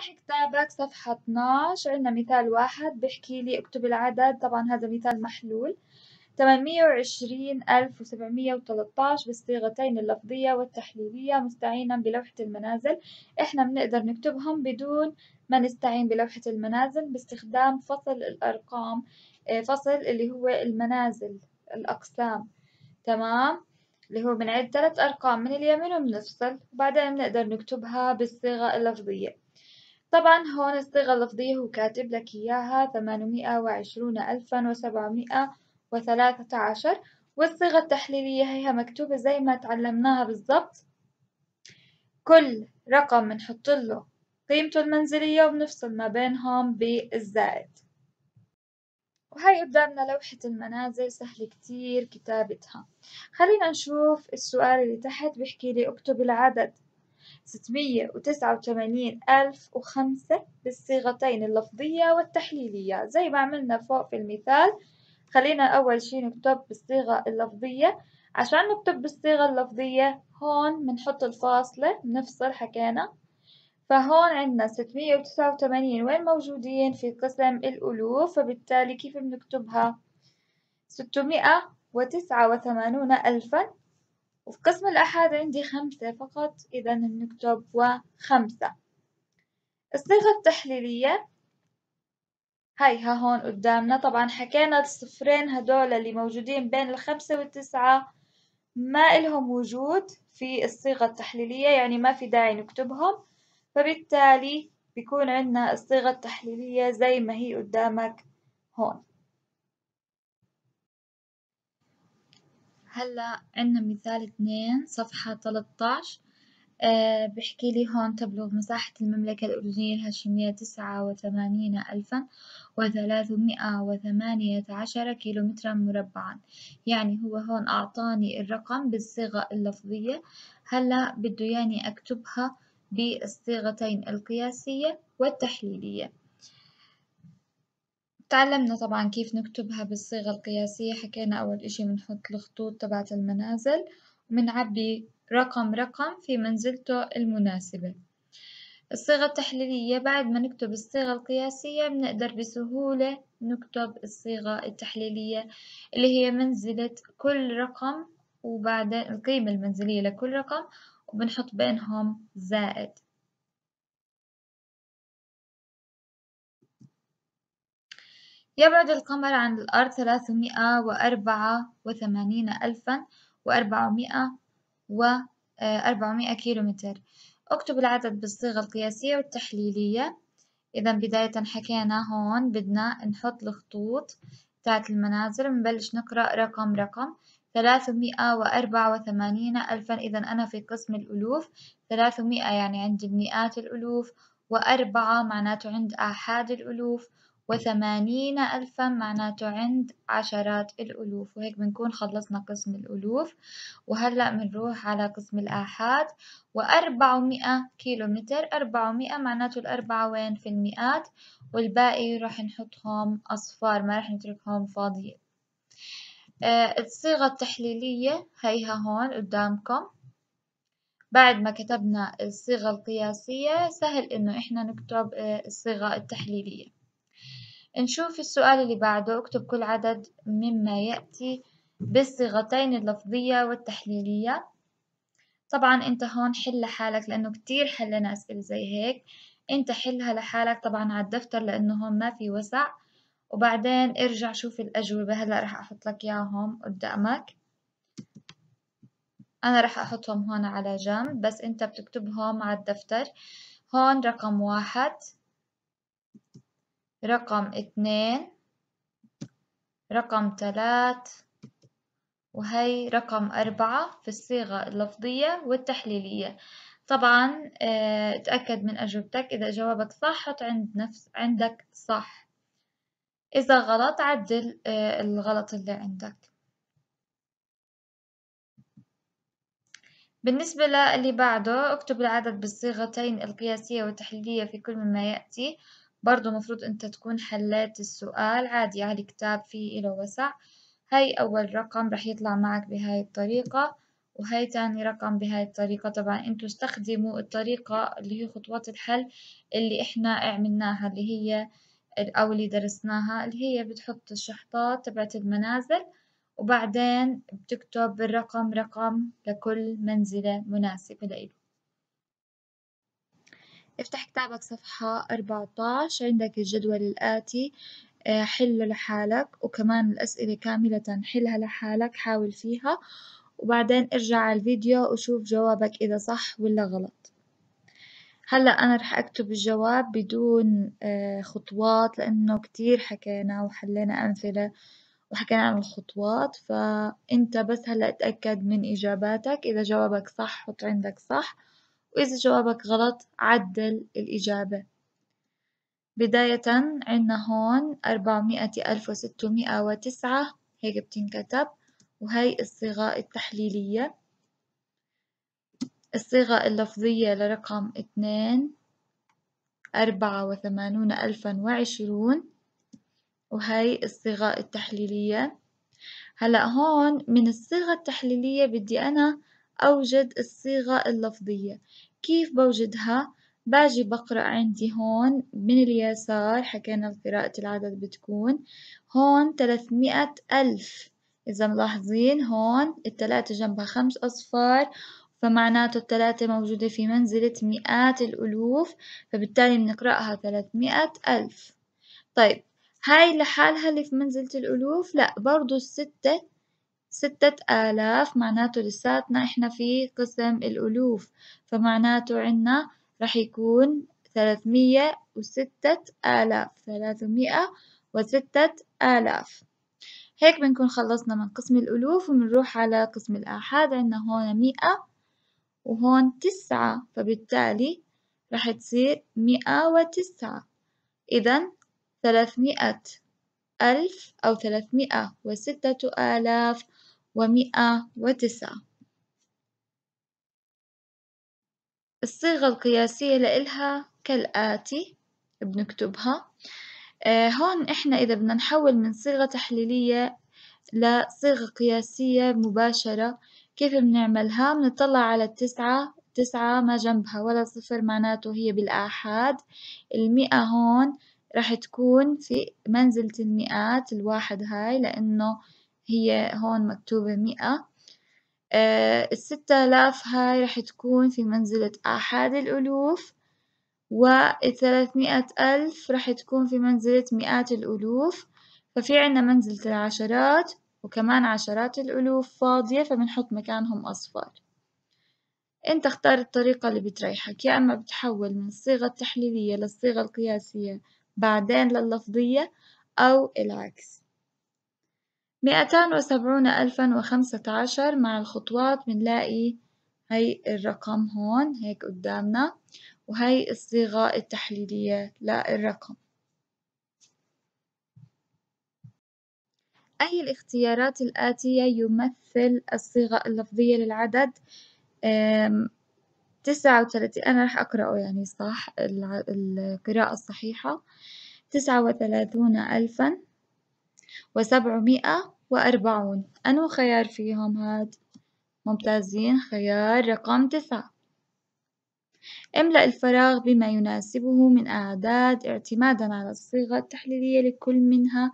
افتح كتابك صفحة 12 عندنا مثال واحد بحكي لي اكتب العدد طبعا هذا مثال محلول 820713 بالصيغتين اللفظية والتحليلية مستعينا بلوحة المنازل احنا بنقدر نكتبهم بدون ما نستعين بلوحة المنازل باستخدام فصل الأرقام آه، فصل اللي هو المنازل الأقسام تمام اللي هو بنعد ثلاث أرقام من اليمين وبنفصل وبعدين بنقدر نكتبها بالصيغة اللفظية طبعا هون الصيغة اللفظية هو كاتب لك إياها ثمانمائة وعشرون ألفا وسبعمائة وثلاثة عشر والصيغة التحليلية هي مكتوبة زي ما تعلمناها بالضبط كل رقم بنحط له قيمته المنزلية وبنفصل ما بينهم بالزائد وهي قدامنا لوحة المنازل سهل كتير كتابتها خلينا نشوف السؤال اللي تحت بيحكي لي اكتب العدد ستمية وتسعة ألف وخمسة بالصيغتين اللفظية والتحليلية زي ما عملنا فوق في المثال خلينا أول شي نكتب بالصيغة اللفظية عشان نكتب بالصيغة اللفظية هون بنحط الفاصلة بنفصل حكينا فهون عندنا ستمية وتسعة وين موجودين في قسم الألوف فبالتالي كيف بنكتبها 689 وتسعة ألفا وفي قسم الأحد عندي خمسة فقط إذا بنكتب وخمسة الصيغة التحليلية هاي ها هون قدامنا طبعا حكينا الصفرين هدول اللي موجودين بين الخمسة والتسعة ما إلهم وجود في الصيغة التحليلية يعني ما في داعي نكتبهم فبالتالي بيكون عندنا الصيغة التحليلية زي ما هي قدامك هون هلا عنا مثال اثنين صفحة تلتاش آه، بحكي لي هون تبلغ مساحة المملكة الأردنية الهاشمية تسعة وثمانين ألفا وثلاثمائة وثمانية عشر كيلو مترا مربعا يعني هو هون أعطاني الرقم بالصيغة اللفظية هلا بده ياني أكتبها بالصيغتين القياسية والتحليلية تعلمنا طبعا كيف نكتبها بالصيغة القياسية حكينا أول إشي بنحط الخطوط تبعت المنازل وبنعبي رقم رقم في منزلته المناسبة الصيغة التحليلية بعد ما نكتب الصيغة القياسية بنقدر بسهولة نكتب الصيغة التحليلية اللي هي منزلة كل رقم وبعدين القيمة المنزلية لكل رقم وبنحط بينهم زائد يبعد القمر عن الأرض ثلاثمائة وأربعة وثمانين ألفا وأربعمائة وأربعمائة كيلومتر اكتب العدد بالصيغة القياسية والتحليلية إذا بداية حكينا هون بدنا نحط الخطوط تاعت المنازل بنبلش نقرأ رقم رقم ثلاثمائة وأربعة وثمانين ألفا إذا أنا في قسم الألوف ثلاثمائة يعني عند مئات الألوف وأربعة معناته عند آحاد الألوف وثمانين ألفا معناته عند عشرات الألوف وهيك بنكون خلصنا قسم الألوف وهلأ بنروح على قسم الآحاد وأربعمائة كيلو متر أربعمائة معناته الأربعة وين في المئات والباقي رح نحطهم أصفار ما رح نتركهم فاضيين آه، الصيغة التحليلية هيها هون قدامكم بعد ما كتبنا الصيغة القياسية سهل إنه إحنا نكتب آه، الصيغة التحليلية نشوف السؤال اللي بعده اكتب كل عدد مما يأتي بالصيغتين اللفظية والتحليلية طبعا انت هون حل لحالك لانه كتير حلنا اسئلة زي هيك انت حلها لحالك طبعا على الدفتر لانه هون ما في وسع وبعدين ارجع شوف الاجوبة هلا رح احط لك اياهم قدامك انا رح احطهم هون على جنب بس انت بتكتبهم على الدفتر هون رقم واحد رقم اثنين رقم ثلاث وهي رقم أربعة في الصيغة اللفظية والتحليلية طبعا اتأكد آه، من أجوبتك إذا جوابك صح حط عند نفس عندك صح إذا غلط عدل آه، الغلط اللي عندك بالنسبة للي بعده اكتب العدد بالصيغتين القياسية والتحليلية في كل مما يأتي برضو مفروض أنت تكون حليت السؤال عادي على الكتاب فيه إله وسع هاي أول رقم رح يطلع معك بهاي الطريقة وهي تاني رقم بهاي الطريقة طبعا انتوا استخدموا الطريقة اللي هي خطوات الحل اللي احنا عملناها اللي هي أو اللي درسناها اللي هي بتحط الشحطات تبعت المنازل وبعدين بتكتب الرقم رقم لكل منزلة مناسبة لإله افتح كتابك صفحة 14 عندك الجدول الآتي آه، حله لحالك وكمان الأسئلة كاملة حلها لحالك حاول فيها وبعدين ارجع على الفيديو وشوف جوابك إذا صح ولا غلط هلأ أنا رح أكتب الجواب بدون آه، خطوات لأنه كتير حكينا وحلينا أمثلة وحكينا عن الخطوات فأنت بس هلأ اتأكد من إجاباتك إذا جوابك صح حط عندك صح وإذا جوابك غلط عدل الإجابة بداية عنا هون أربعمائة ألف وستمائة وتسعة هيك بتنكتب وهي الصيغة التحليلية الصيغة اللفظية لرقم اثنين أربعة وثمانون ألفا وعشرون وهي الصيغة التحليلية هلأ هون من الصيغة التحليلية بدي أنا أوجد الصيغة اللفظية كيف بوجدها؟ باجي بقرأ عندي هون من اليسار حكينا قراءة العدد بتكون هون تلتمئة ألف إذا ملاحظين هون التلاتة جنبها خمس أصفار فمعناته التلاتة موجودة في منزلة مئات الألوف فبالتالي بنقرأها تلتمئة ألف طيب هاي لحالها اللي في منزلة الألوف لا برضو الستة ستة آلاف معناته لساتنا إحنا في قسم الألوف فمعناته عنا رح يكون ثلاثمية وستة آلاف ثلاثمائة وستة آلاف هيك بنكون خلصنا من قسم الألوف وبنروح على قسم الآحاد عنا هون مئة وهون تسعة فبالتالي رح تصير مئة وتسعة إذا ثلاثمائة ألف أو ثلاثمائة وستة آلاف ومئة وتسعة الصيغة القياسية لإلها كالآتي بنكتبها آه هون إحنا إذا بدنا نحول من صيغة تحليلية لصيغة قياسية مباشرة كيف بنعملها؟ بنطلع على التسعة تسعة ما جنبها ولا صفر معناته هي بالآحاد المئة هون راح تكون في منزلة المئات الواحد هاي لأنه هي هون مكتوبة مئة آه، الستة آلاف هاي رح تكون في منزلة أحد الألوف والثلاثمائة ألف رح تكون في منزلة مئات الألوف ففي عنا منزلة العشرات وكمان عشرات الألوف فاضية فبنحط مكانهم أصفار أنت اختار الطريقة اللي بتريحك يا أما بتحول من الصيغة التحليلية للصيغة القياسية بعدين لللفظية أو العكس مئتان وسبعون ألفا وخمسة عشر مع الخطوات بنلاقي هي الرقم هون هيك قدامنا وهي الصيغة التحليلية للرقم أي الاختيارات الآتية يمثل الصيغة اللفظية للعدد تسعة وثلاثين أنا رح أقرأه يعني صح القراءة الصحيحة تسعة وثلاثون ألفاً وسبعمائة وأربعون أنو خيار فيهم هاد؟ ممتازين خيار رقم تسعة املأ الفراغ بما يناسبه من أعداد اعتمادا على الصيغة التحليلية لكل منها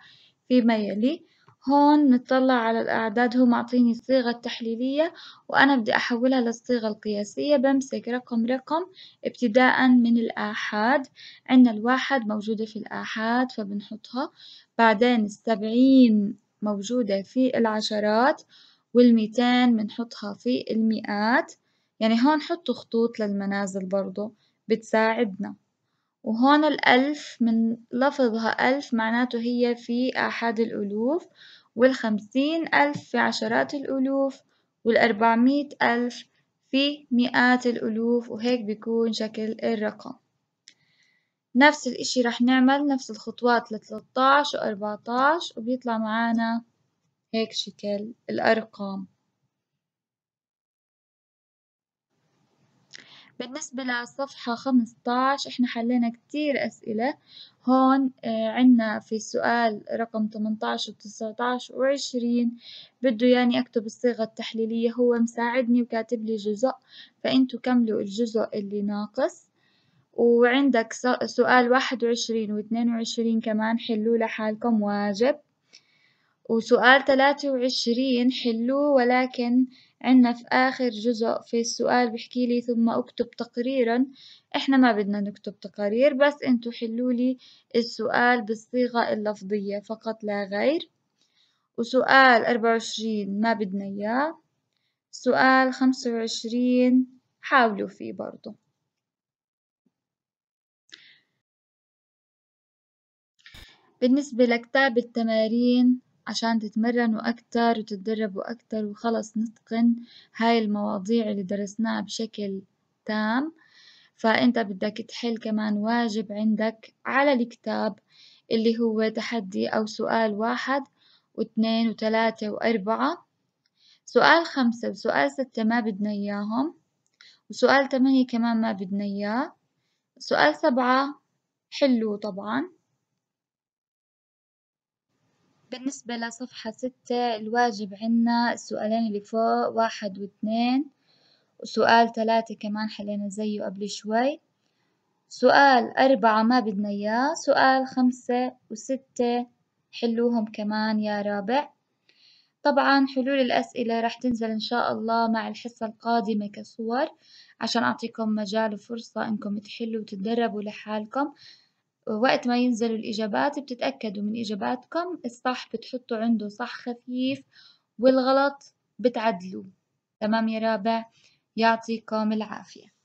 فيما يلي هون نطلع على الأعداد هو معطيني الصيغة التحليلية وأنا بدي أحولها للصيغة القياسية بمسك رقم رقم ابتداء من الآحاد عنا الواحد موجودة في الآحاد فبنحطها بعدين السبعين موجودة في العشرات والميتين بنحطها في المئات يعني هون حطوا خطوط للمنازل برضو بتساعدنا وهون الألف من لفظها ألف معناته هي في أحد الألوف والخمسين ألف في عشرات الألوف والأربعمية ألف في مئات الألوف وهيك بيكون شكل الرقم نفس الإشي رح نعمل نفس الخطوات عشر وأربعة عشر وبيطلع معانا هيك شكل الأرقام بالنسبة لصفحة 15 احنا حلينا كتير أسئلة هون آه، عنا في سؤال رقم 19 و وعشرين بده يعني أكتب الصيغة التحليلية هو مساعدني وكاتب لي جزء فأنتوا كملوا الجزء اللي ناقص وعندك سؤال واحد وعشرين واثنين وعشرين كمان حلوه لحالكم واجب وسؤال 23 وعشرين حلوه ولكن عنا في آخر جزء في السؤال بحكي لي ثم أكتب تقريرا إحنا ما بدنا نكتب تقارير بس أنتوا حلوا لي السؤال بالصيغة اللفظية فقط لا غير وسؤال 24 ما بدنا إياه سؤال 25 حاولوا فيه برضه بالنسبة لكتاب التمارين عشان تتمرنوا أكتر وتتدربوا أكتر وخلص نتقن هاي المواضيع اللي درسناها بشكل تام فأنت بدك تحل كمان واجب عندك على الكتاب اللي هو تحدي أو سؤال واحد واثنين وثلاثة وأربعة سؤال خمسة وسؤال ستة ما بدنا إياهم وسؤال تمانية كمان ما بدنا إياه سؤال سبعة حلوه طبعا بالنسبة لصفحة ستة الواجب عنا السؤالين اللي فوق واحد واثنين وسؤال ثلاثة كمان حلينا زيه قبل شوي سؤال أربعة ما بدنا إياه سؤال خمسة وستة حلوهم كمان يا رابع طبعا حلول الأسئلة راح تنزل إن شاء الله مع الحصة القادمة كصور عشان أعطيكم مجال وفرصة إنكم تحلوا وتتدربوا لحالكم وقت ما ينزلوا الإجابات بتتأكدوا من إجاباتكم الصح بتحطوا عنده صح خفيف والغلط بتعدلوه تمام يا رابع يعطيكم العافية